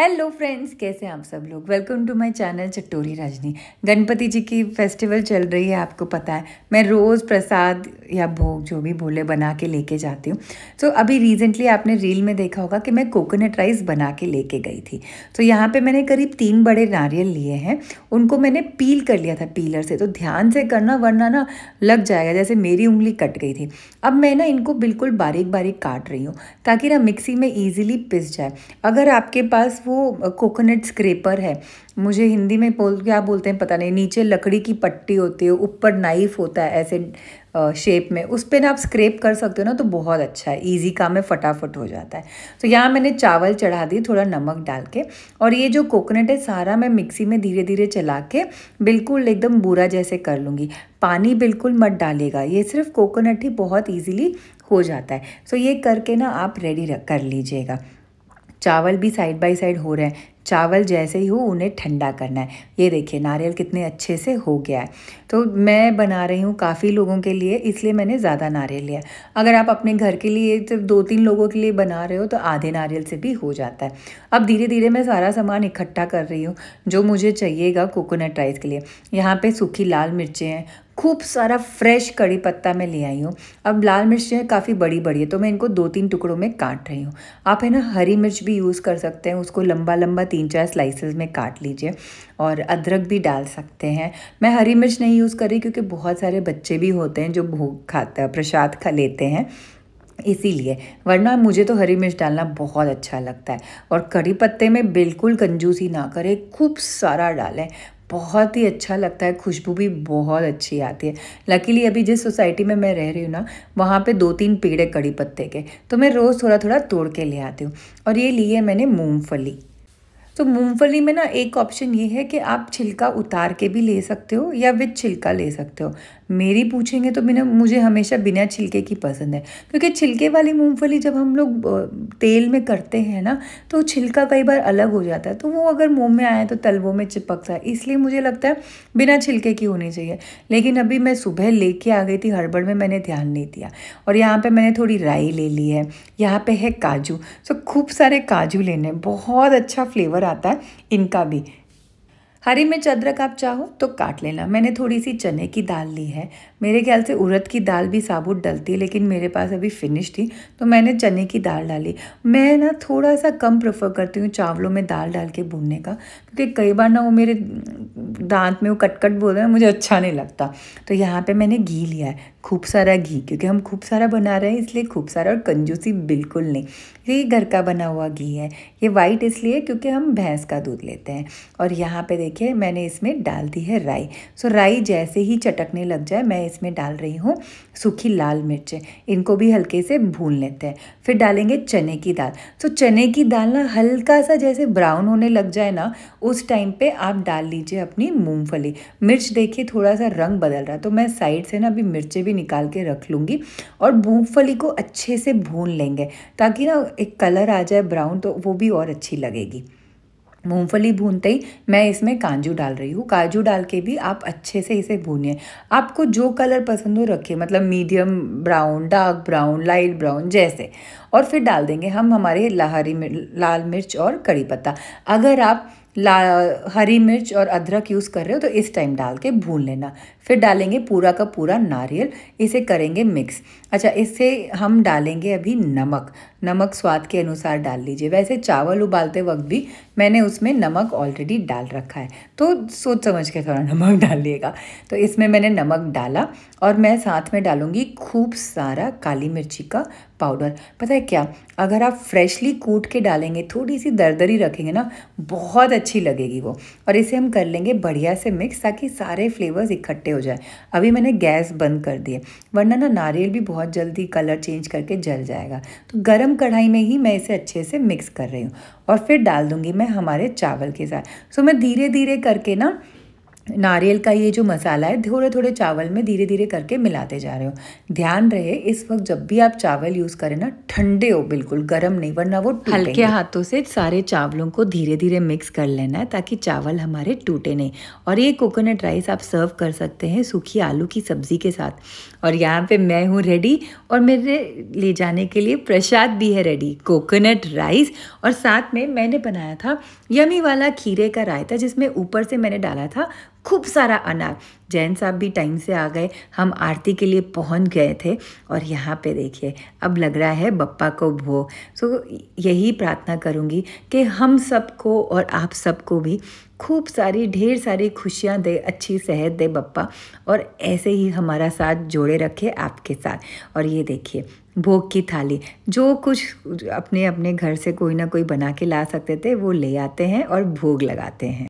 hello friends कैसे हैं आप सब लोग welcome to my channel Chatori Rajni Ganpati ji की फेस्टिवल चल रही है आपको पता है मैं रोज़ प्रसाद या भोग जो भी बोले बना के लेके जाती हूँ तो so, अभी रिसेंटली आपने रील में देखा होगा कि मैं कोकोनट राइस बना के लेके गई थी तो so, यहाँ पे मैंने करीब तीन बड़े नारियल लिए हैं उनको मैंने पील कर लिया था पीलर से तो ध्यान से करना वरना ना लग जाएगा जैसे मेरी उंगली कट गई थी अब मैं ना इनको बिल्कुल बारीक बारीक काट रही हूँ ताकि ना मिक्सी में ईजिली पिस जाए अगर आपके पास वो कोकोनट स्क्रेपर है मुझे हिंदी में बोल क्या बोलते हैं पता नहीं नीचे लकड़ी की पट्टी होती है ऊपर नाइफ होता है ऐसे शेप में उस पर ना आप स्क्रेप कर सकते हो ना तो बहुत अच्छा है ईजी काम है फटाफट हो जाता है तो यहाँ मैंने चावल चढ़ा दी थोड़ा नमक डाल के और ये जो कोकोनट है सारा मैं मिक्सी में धीरे धीरे चला के बिल्कुल एकदम बुरा जैसे कर लूँगी पानी बिल्कुल मत डालेगा ये सिर्फ कोकोनट ही बहुत ईजिली हो जाता है सो तो ये करके ना आप रेडी कर लीजिएगा चावल भी साइड बाय साइड हो रहे हैं चावल जैसे ही हो उन्हें ठंडा करना है ये देखिए नारियल कितने अच्छे से हो गया है तो मैं बना रही हूँ काफ़ी लोगों के लिए इसलिए मैंने ज़्यादा नारियल लिया अगर आप अपने घर के लिए तो दो तीन लोगों के लिए बना रहे हो तो आधे नारियल से भी हो जाता है अब धीरे धीरे मैं सारा सामान इकट्ठा कर रही हूँ जो मुझे चाहिएगा कोकोनट राइस के लिए यहाँ पर सूखी लाल मिर्चें हैं खूब सारा फ्रेश कड़ी पत्ता मैं ले आई हूँ अब लाल मिर्चें काफ़ी बड़ी बड़ी है तो मैं इनको दो तीन टुकड़ों में काट रही हूँ आप है ना हरी मिर्च भी यूज़ कर सकते हैं उसको लंबा लंबा तीन चार स्लाइसेस में काट लीजिए और अदरक भी डाल सकते हैं मैं हरी मिर्च नहीं यूज़ कर रही क्योंकि बहुत सारे बच्चे भी होते हैं जो भोग खाते प्रसाद खा लेते हैं इसीलिए वरना मुझे तो हरी मिर्च डालना बहुत अच्छा लगता है और कड़ी पत्ते में बिल्कुल कंजूसी ना करें खूब सारा डालें बहुत ही अच्छा लगता है खुशबू भी बहुत अच्छी आती है लकीली अभी जिस सोसाइटी में मैं रह रही हूँ ना वहाँ पे दो तीन पेड़ है कड़ी पत्ते के तो मैं रोज़ थोड़ा थोड़ा तोड़ के ले आती हूँ और ये लिए मैंने मूंगफली तो मूंगफली में ना एक ऑप्शन ये है कि आप छिलका उतार के भी ले सकते हो या विद छिलका ले सकते हो मेरी पूछेंगे तो बिना मुझे हमेशा बिना छिलके की पसंद है क्योंकि छिलके वाली मूंगफली जब हम लोग तेल में करते हैं ना तो छिलका कई बार अलग हो जाता है तो वो अगर मुंह में आए तो तलवों में चिपकता है इसलिए मुझे लगता है बिना छिलके की होनी चाहिए लेकिन अभी मैं सुबह लेके आ गई थी हड़बड़ में मैंने ध्यान नहीं दिया और यहाँ पर मैंने थोड़ी राई ले ली है यहाँ पर है काजू सो खूब सारे काजू लेने बहुत अच्छा फ्लेवर फ्लेवर आता है इनका भी हरी मिर्च अदरक आप चाहो तो काट लेना मैंने थोड़ी सी चने की दाल ली है मेरे ख्याल से उड़द की दाल भी साबुत डलती है लेकिन मेरे पास अभी फिनिश थी तो मैंने चने की दाल डाली मैं ना थोड़ा सा कम प्रेफर करती हूँ चावलों में दाल डाल के भूनने का क्योंकि कई बार ना वो मेरे दांत में वो कटकट बोल रहे हैं मुझे अच्छा नहीं लगता तो यहाँ पर मैंने घी लिया है खूब सारा घी क्योंकि हम खूब सारा बना रहे हैं इसलिए खूब सारा और कंजूसी बिल्कुल नहीं ये घर का बना हुआ घी है ये वाइट इसलिए क्योंकि हम भैंस का दूध लेते हैं और यहाँ पे देखिए मैंने इसमें डाल दी है राई सो राई जैसे ही चटकने लग जाए मैं इसमें डाल रही हूँ सूखी लाल मिर्चें इनको भी हल्के से भून लेते हैं फिर डालेंगे चने की दाल सो चने की दाल ना हल्का सा जैसे ब्राउन होने लग जाए ना उस टाइम पर आप डाल लीजिए अपनी मूँगफली मिर्च देखिए थोड़ा सा रंग बदल रहा तो मैं साइड से ना अभी मिर्चें भी भी निकाल के रख लूँगी और मूँगफली को अच्छे से भून लेंगे ताकि ना एक कलर आ जाए ब्राउन तो वो भी और अच्छी लगेगी मूंगफली भूनते ही मैं इसमें काजू डाल रही हूँ काजू डाल के भी आप अच्छे से इसे भूनिए आपको जो कलर पसंद हो रखिए मतलब medium brown dark brown light brown जैसे और फिर डाल देंगे हम हमारे लाहरी लाल मिर्च और कड़ी पत्ता अगर आप ला हरी मिर्च और अदरक यूज़ कर रहे हो तो इस टाइम डाल के भून लेना फिर डालेंगे पूरा का पूरा नारियल इसे करेंगे मिक्स अच्छा इससे हम डालेंगे अभी नमक नमक स्वाद के अनुसार डाल लीजिए वैसे चावल उबालते वक्त भी मैंने उसमें नमक ऑलरेडी डाल रखा है तो सोच समझ के थोड़ा नमक डालिएगा तो इसमें मैंने नमक डाला और मैं साथ में डालूँगी खूब सारा काली मिर्ची का पाउडर पता है क्या अगर आप फ्रेशली कूट के डालेंगे थोड़ी सी दरदरी रखेंगे ना बहुत अच्छी लगेगी वो और इसे हम कर लेंगे बढ़िया से मिक्स ताकि सारे फ्लेवर्स इकट्ठे हो जाए अभी मैंने गैस बंद कर दिए वरना ना नारियल भी बहुत जल्दी कलर चेंज करके जल जाएगा तो गर्म गर्म कढ़ाई में ही मैं इसे अच्छे से मिक्स कर रही हूँ और फिर डाल दूँगी मैं हमारे चावल के साथ सो मैं धीरे धीरे करके ना नारियल का ये जो मसाला है थोड़े थोड़े चावल में धीरे धीरे करके मिलाते जा रहे हो ध्यान रहे इस वक्त जब भी आप चावल यूज़ करें ना ठंडे हो बिल्कुल गर्म नहीं वरना वो हल्के हाथों से सारे चावलों को धीरे धीरे मिक्स कर लेना है ताकि चावल हमारे टूटे नहीं और ये कोकोनट राइस आप सर्व कर सकते हैं सूखी आलू की सब्ज़ी के साथ और यहाँ पे मैं हूँ रेडी और मेरे ले जाने के लिए प्रसाद भी है रेडी कोकोनट राइस और साथ में मैंने बनाया था यमी वाला खीरे का रायता जिसमें ऊपर से मैंने डाला था खूब सारा अनार जैन साहब भी टाइम से आ गए हम आरती के लिए पहुंच गए थे और यहाँ पे देखिए अब लग रहा है बप्पा को भो सो so, यही प्रार्थना करूँगी कि हम सबको और आप सबको भी खूब सारी ढेर सारी खुशियाँ दे अच्छी सेहत दे बप्पा और ऐसे ही हमारा साथ जोड़े रखे आपके साथ और ये देखिए भोग की थाली जो कुछ अपने अपने घर से कोई ना कोई बना के ला सकते थे वो ले आते हैं और भोग लगाते हैं